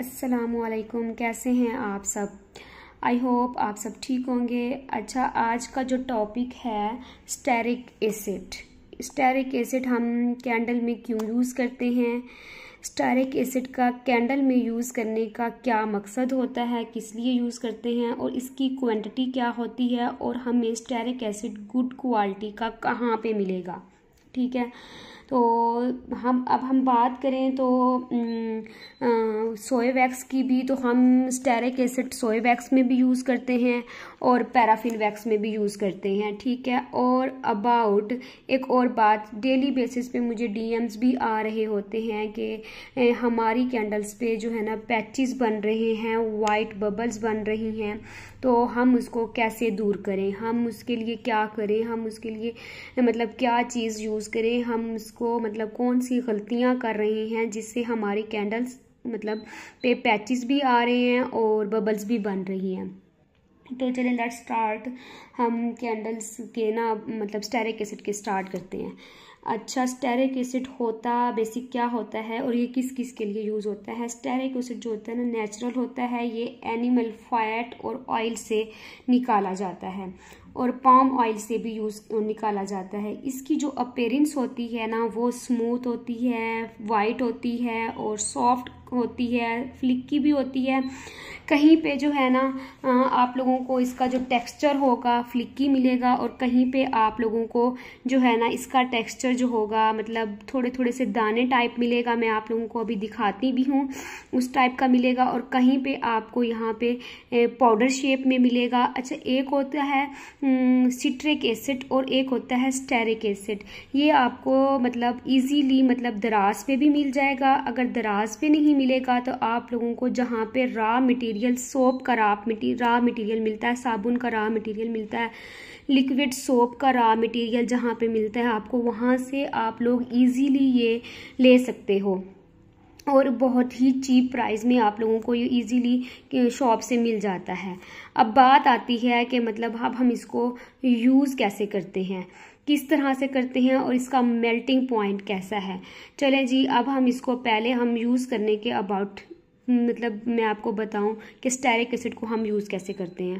असलकुम कैसे हैं आप सब आई होप आप सब ठीक होंगे अच्छा आज का जो टॉपिक है स्टेरिक एसिड स्टेरिक एसिड हम कैंडल में क्यों यूज़ करते हैं स्टेरिक एसिड का कैंडल में यूज़ करने का क्या मकसद होता है किस लिए यूज़ करते हैं और इसकी क्वांटिटी क्या होती है और हमें स्टेरिक एसिड गुड क्वालिटी का कहाँ पे मिलेगा ठीक है तो हम अब हम बात करें तो सोए वैक्स की भी तो हम स्टेरिक एसिड सोए वैक्स में भी यूज़ करते हैं और पैराफिन वैक्स में भी यूज़ करते हैं ठीक है और अबाउट एक और बात डेली बेसिस पे मुझे डीएम्स भी आ रहे होते हैं कि हमारी कैंडल्स पे जो है ना पैचेस बन रहे हैं वाइट बबल्स बन रही हैं तो हम उसको कैसे दूर करें हम उसके लिए क्या करें हम उसके लिए मतलब क्या चीज़ यूज़ करें हम उसको को मतलब कौन सी गलतियाँ कर रहे हैं जिससे हमारी कैंडल्स मतलब पे पैचेस भी आ रहे हैं और बबल्स भी बन रही हैं तो चलें लेट्स स्टार्ट हम कैंडल्स के ना मतलब स्टेरिक एसिड के स्टार्ट करते हैं अच्छा स्टेरिक एसिड होता बेसिक क्या होता है और ये किस किस के लिए यूज़ होता है स्टेरिक एसिड जो होता है ना नेचुरल होता है ये एनिमल फैट और ऑयल से निकाला जाता है और पाम ऑयल से भी यूज़ निकाला जाता है इसकी जो अपेरेंस होती है ना वो स्मूथ होती है वाइट होती है और सॉफ्ट होती है फ्लिक की भी होती है कहीं पे जो है ना आप लोगों को इसका जो टेक्सचर होगा फ्लिकी मिलेगा और कहीं पे आप लोगों को जो है ना इसका टेक्सचर जो होगा मतलब थोड़े थोड़े से दाने टाइप मिलेगा मैं आप लोगों को अभी दिखाती भी हूँ उस टाइप का मिलेगा और कहीं पे आपको यहाँ पे पाउडर शेप में मिलेगा अच्छा एक होता है सिट्रिक एसिड और एक होता है स्टेरिक एसिड ये आपको मतलब ईजीली मतलब दराज पर भी मिल जाएगा अगर दराज पर नहीं मिलेगा तो आप लोगों को जहाँ पे रॉ मटेरियल सोप का रॉ रा मटेरियल मिलता है साबुन का रा मटेरियल मिलता है लिक्विड सोप का रॉ मटेरियल जहाँ पे मिलता है आपको वहाँ से आप लोग इजीली ये ले सकते हो और बहुत ही चीप प्राइस में आप लोगों को ये इजीली शॉप से मिल जाता है अब बात आती है कि मतलब अब हम इसको यूज़ कैसे करते हैं किस तरह से करते हैं और इसका मेल्टिंग पॉइंट कैसा है चलें जी अब हम इसको पहले हम यूज़ करने के अबाउट मतलब मैं आपको बताऊं कि स्टेरिक एसिड को हम यूज़ कैसे करते हैं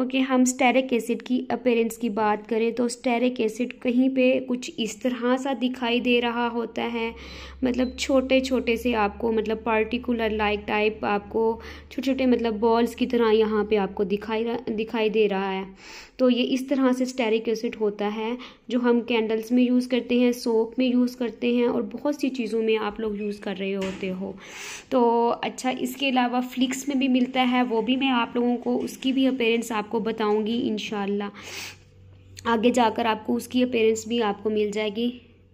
ओके हम स्टेरिक एसिड की अपेरेंस की बात करें तो स्टेरिक एसिड कहीं पे कुछ इस तरह सा दिखाई दे रहा होता है मतलब छोटे छोटे से आपको मतलब पार्टिकुलर लाइक टाइप आपको छोटे छोटे मतलब बॉल्स की तरह यहाँ पे आपको दिखाई दिखाई दे रहा है तो ये इस तरह से स्टेरिक एसिड होता है जो हम कैंडल्स में यूज़ करते हैं सोप में यूज़ करते हैं और बहुत सी चीज़ों में आप लोग यूज़ कर रहे होते हो तो अच्छा इसके अलावा फ्लिक्स में भी मिलता है वो भी मैं आप लोगों को उसकी भी अपेरेंस आपको बताऊंगी इन आगे जाकर आपको उसकी अपेयरेंस भी आपको मिल जाएगी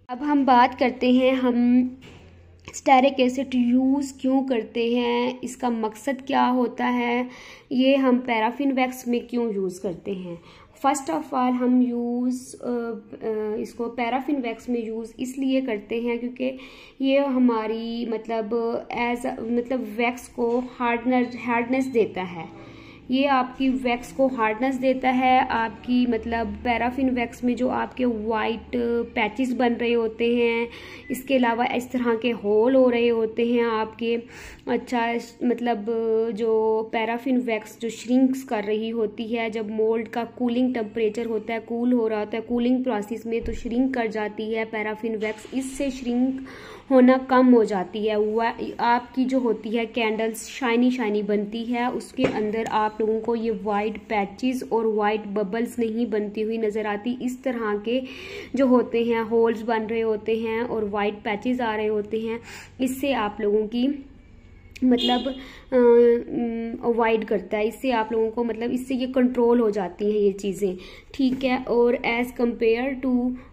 अब हम बात करते हैं हम स्टेरिक एसिड यूज़ क्यों करते हैं इसका मकसद क्या होता है ये हम पैराफिन वैक्स में क्यों यूज़ करते हैं फर्स्ट ऑफ ऑल हम यूज़ इसको पैराफिन वैक्स में यूज़ इसलिए करते हैं क्योंकि ये हमारी मतलब एज मतलब वैक्स को हार्डनर हार्डनेस देता है ये आपकी वैक्स को हार्डनेस देता है आपकी मतलब पैराफिन वैक्स में जो आपके वाइट पैचेस बन रहे होते हैं इसके अलावा इस तरह के होल हो रहे होते हैं आपके अच्छा मतलब जो पैराफिन वैक्स जो श्रिंक्स कर रही होती है जब मोल्ड का कूलिंग टेम्परेचर होता है कूल हो रहा होता है कूलिंग प्रोसेस में तो श्रिंक कर जाती है पैराफिन वैक्स इससे श्रिंक होना कम हो जाती है वह आपकी जो होती है कैंडल्स शाइनी शाइनी बनती है उसके अंदर आप लोगों को ये वाइट पैचेस और वाइट बबल्स नहीं बनती हुई नज़र आती इस तरह के जो होते हैं होल्स बन रहे होते हैं और वाइट पैचेस आ रहे होते हैं इससे आप लोगों की मतलब अवॉइड करता है इससे आप लोगों को मतलब इससे ये कंट्रोल हो जाती हैं ये चीज़ें ठीक है और as compare to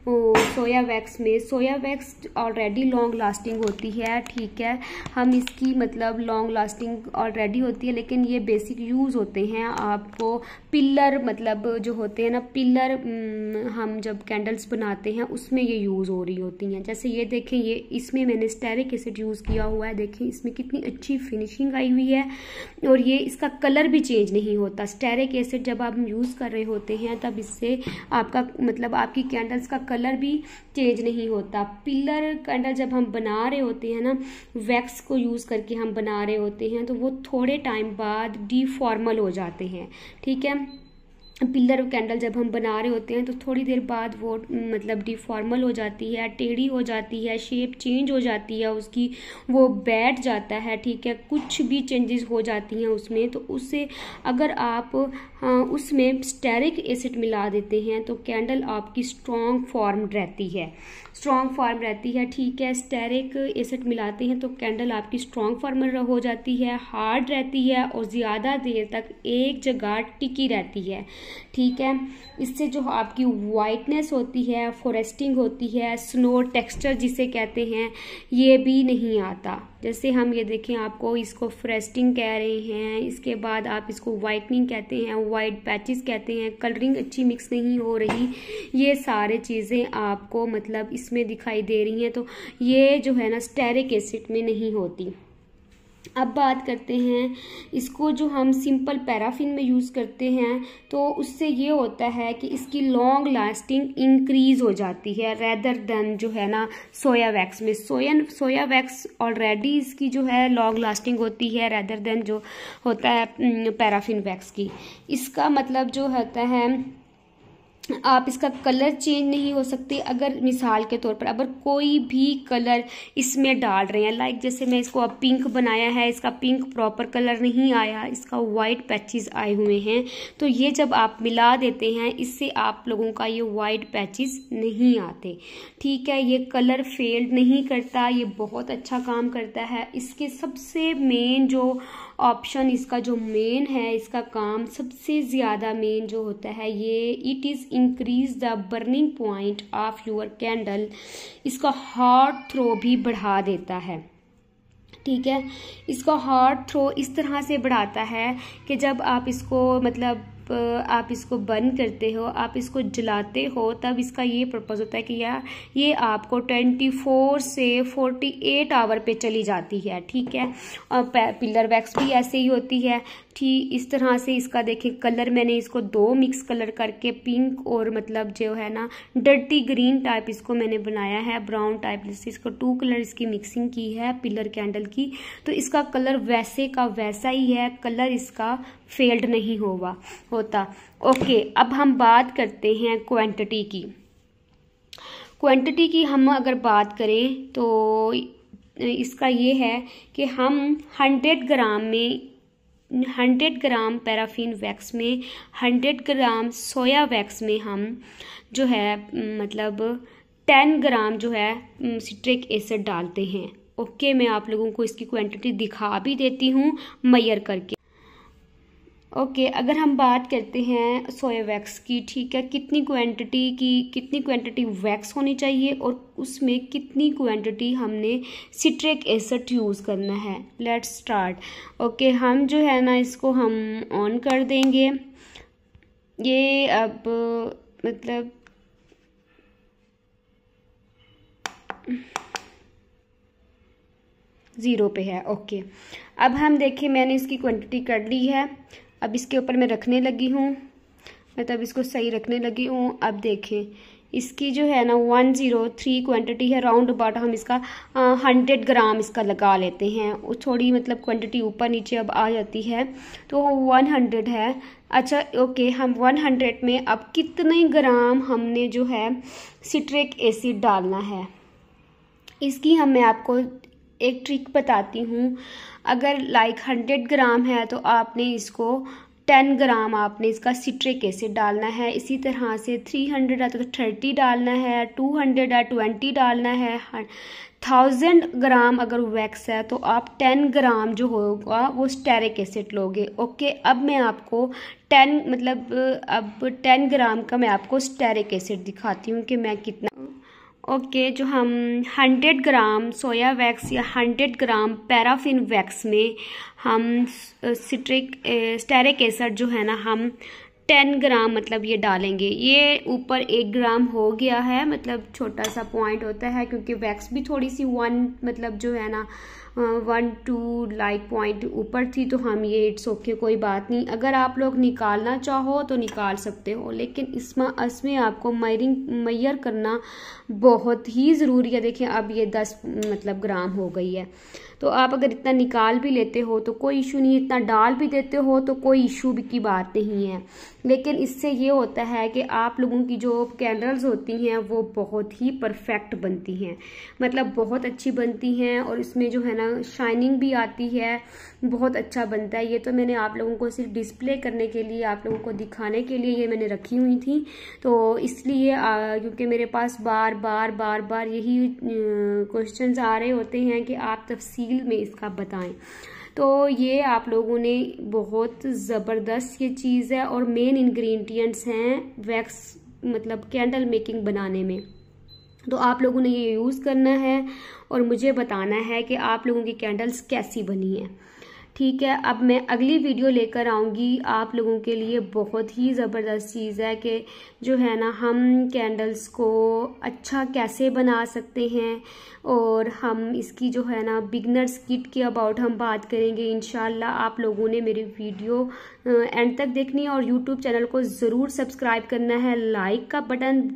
soya wax में soya wax already long lasting होती है ठीक है हम इसकी मतलब लॉन्ग लास्टिंग ऑलरेडी होती है लेकिन ये बेसिक यूज़ होते हैं आपको पिलर मतलब जो होते हैं ना पिलर हम जब कैंडल्स बनाते हैं उसमें ये यूज़ हो रही होती हैं जैसे ये देखें ये इसमें मैंने स्टेरिक एसिड यूज़ किया हुआ है देखें इसमें कितनी अच्छी अच्छी फिनिशिंग आई हुई है और ये इसका कलर भी चेंज नहीं होता स्टेरिक एसिड जब आप यूज़ कर रहे होते हैं तब इससे आपका मतलब आपकी कैंडल्स का कलर भी चेंज नहीं होता पिलर कैंडल जब हम बना रहे होते हैं ना वैक्स को यूज़ करके हम बना रहे होते हैं तो वो थोड़े टाइम बाद डिफॉर्मल हो जाते हैं ठीक है पिलर और कैंडल जब हम बना रहे होते हैं तो थोड़ी देर बाद वो मतलब डिफॉर्मल हो जाती है टेढ़ी हो जाती है शेप चेंज हो जाती है उसकी वो बैठ जाता है ठीक है कुछ भी चेंजेस हो जाती हैं उसमें तो उससे अगर आप हाँ, उसमें स्टेरिक एसिड मिला देते हैं तो कैंडल आपकी स्ट्रॉन्ग फॉर्म रहती है स्ट्रॉन्ग फॉर्म रहती है ठीक है स्टेरिक एसिड मिलाते हैं तो कैंडल आपकी स्ट्रॉन्ग फॉर्म हो जाती है हार्ड रहती है और ज़्यादा देर तक एक जगह टिकी रहती है ठीक है इससे जो आपकी वाइटनेस होती है फॉरेस्टिंग होती है स्नो टेक्सचर जिसे कहते हैं ये भी नहीं आता जैसे हम ये देखें आपको इसको फ्रेस्टिंग कह रहे हैं इसके बाद आप इसको वाइटनिंग कहते हैं वाइट पैचेस कहते हैं कलरिंग अच्छी मिक्स नहीं हो रही ये सारे चीज़ें आपको मतलब इसमें दिखाई दे रही हैं तो ये जो है ना स्टेरिक एसिड में नहीं होती अब बात करते हैं इसको जो हम सिंपल पैराफिन में यूज़ करते हैं तो उससे ये होता है कि इसकी लॉन्ग लास्टिंग इंक्रीज़ हो जाती है रेदर देन जो है ना सोया वैक्स में सोयन सोया वैक्स ऑलरेडी इसकी जो है लॉन्ग लास्टिंग होती है रेदर देन जो होता है पैराफिन हम्म, वैक्स की इसका मतलब जो होता है आप इसका कलर चेंज नहीं हो सकते अगर मिसाल के तौर पर अगर कोई भी कलर इसमें डाल रहे हैं लाइक जैसे मैं इसको अब पिंक बनाया है इसका पिंक प्रॉपर कलर नहीं आया इसका वाइट पैचेस आए हुए हैं तो ये जब आप मिला देते हैं इससे आप लोगों का ये वाइट पैचेस नहीं आते ठीक है ये कलर फेल्ड नहीं करता ये बहुत अच्छा काम करता है इसके सबसे मेन जो ऑप्शन इसका जो मेन है इसका काम सबसे ज़्यादा मेन जो होता है ये it is increase the burning point of your candle इसका हॉट थ्रो भी बढ़ा देता है ठीक है इसका हॉट थ्रो इस तरह से बढ़ाता है कि जब आप इसको मतलब आप इसको बर्न करते हो आप इसको जलाते हो तब इसका ये पर्पज़ होता है कि यार ये आपको 24 से 48 आवर पे चली जाती है ठीक है और पिलर वैक्स भी ऐसे ही होती है ठीक इस तरह से इसका देखें कलर मैंने इसको दो मिक्स कलर करके पिंक और मतलब जो है ना डर्टी ग्रीन टाइप इसको मैंने बनाया है ब्राउन टाइप जैसे इसको टू कलर इसकी मिक्सिंग की है पिलर कैंडल की तो इसका कलर वैसे का वैसा ही है कलर इसका फेल्ड नहीं होगा होता ओके अब हम बात करते हैं क्वांटिटी की क्वांटिटी की हम अगर बात करें तो इसका ये है कि हम हंड्रेड ग्राम में हंड्रेड ग्राम पैराफिन वैक्स में हंड्रेड ग्राम सोया वैक्स में हम जो है मतलब टेन ग्राम जो है सिट्रिक एसिड डालते हैं ओके मैं आप लोगों को इसकी क्वांटिटी दिखा भी देती हूँ मैयर करके ओके okay, अगर हम बात करते हैं सोया वैक्स की ठीक है कितनी क्वांटिटी की कितनी क्वांटिटी वैक्स होनी चाहिए और उसमें कितनी क्वांटिटी हमने सिट्रिक एसड यूज़ करना है लेट्स स्टार्ट ओके हम जो है ना इसको हम ऑन कर देंगे ये अब मतलब ज़ीरो पे है ओके अब हम देखें मैंने इसकी क्वांटिटी कर ली है अब इसके ऊपर मैं रखने लगी हूँ मतलब इसको सही रखने लगी हूँ अब देखें इसकी जो है ना वन ज़ीरो थ्री क्वान्टिटी है राउंड अबाउट हम इसका हंड्रेड ग्राम इसका लगा लेते हैं थोड़ी मतलब क्वान्टिटी ऊपर नीचे अब आ जाती है तो वन हंड्रेड है अच्छा ओके हम वन हंड्रेड में अब कितने ग्राम हमने जो है सिट्रिक एसिड डालना है इसकी हम मैं आपको एक ट्रिक बताती हूँ अगर लाइक हंड्रेड ग्राम है तो आपने इसको टेन ग्राम आपने इसका सिट्रिक एसिड डालना है इसी तरह से थ्री हंड्रेड है तो थर्टी डालना है टू हंड्रेड है ट्वेंटी डालना है थाउजेंड ग्राम अगर वैक्स है तो आप टेन ग्राम जो होगा वो स्टेरिक एसिड लोगे ओके अब मैं आपको टेन मतलब अब टेन ग्राम का मैं आपको स्टेरिक एसिड दिखाती हूँ कि मैं कितना ओके जो हम 100 ग्राम सोया वैक्स या 100 ग्राम पैराफिन वैक्स में हम सिट्रिक स्टेरिक एसड जो है ना हम 10 ग्राम मतलब ये डालेंगे ये ऊपर एक ग्राम हो गया है मतलब छोटा सा पॉइंट होता है क्योंकि वैक्स भी थोड़ी सी वन मतलब जो है ना वन टू लाइक पॉइंट ऊपर थी तो हम ये इट्स ओके कोई बात नहीं अगर आप लोग निकालना चाहो तो निकाल सकते हो लेकिन इसमें इसमें आपको मयरिंग मैयर करना बहुत ही ज़रूरी है देखिए अब ये दस मतलब ग्राम हो गई है तो आप अगर इतना निकाल भी लेते हो तो कोई इशू नहीं इतना डाल भी देते हो तो कोई इशू भी की बात नहीं है लेकिन इससे ये होता है कि आप लोगों की जो कैंडल्स होती हैं वो बहुत ही परफेक्ट बनती हैं मतलब बहुत अच्छी बनती हैं और इसमें जो है ना शाइनिंग भी आती है बहुत अच्छा बनता है ये तो मैंने आप लोगों को सिर्फ डिस्प्ले करने के लिए आप लोगों को दिखाने के लिए ये मैंने रखी हुई थी तो इसलिए क्योंकि मेरे पास बार बार बार बार यही क्वेश्चन आ रहे होते हैं कि आप तफसील में इसका बताएं तो ये आप लोगों ने बहुत ज़बरदस्त ये चीज़ है और मेन इंग्रेडिएंट्स हैं वैक्स मतलब कैंडल मेकिंग बनाने में तो आप लोगों ने ये यूज़ करना है और मुझे बताना है कि आप लोगों की कैंडल्स कैसी बनी हैं ठीक है अब मैं अगली वीडियो लेकर आऊँगी आप लोगों के लिए बहुत ही ज़बरदस्त चीज़ है कि जो है ना हम कैंडल्स को अच्छा कैसे बना सकते हैं और हम इसकी जो है ना बिगनर्स किट के अबाउट हम बात करेंगे इन आप लोगों ने मेरी वीडियो एंड तक देखनी है और यूट्यूब चैनल को ज़रूर सब्सक्राइब करना है लाइक का बटन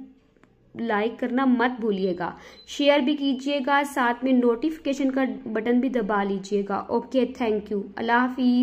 लाइक करना मत भूलिएगा शेयर भी कीजिएगा साथ में नोटिफिकेशन का बटन भी दबा लीजिएगा ओके थैंक यू अल्लाह हाफिज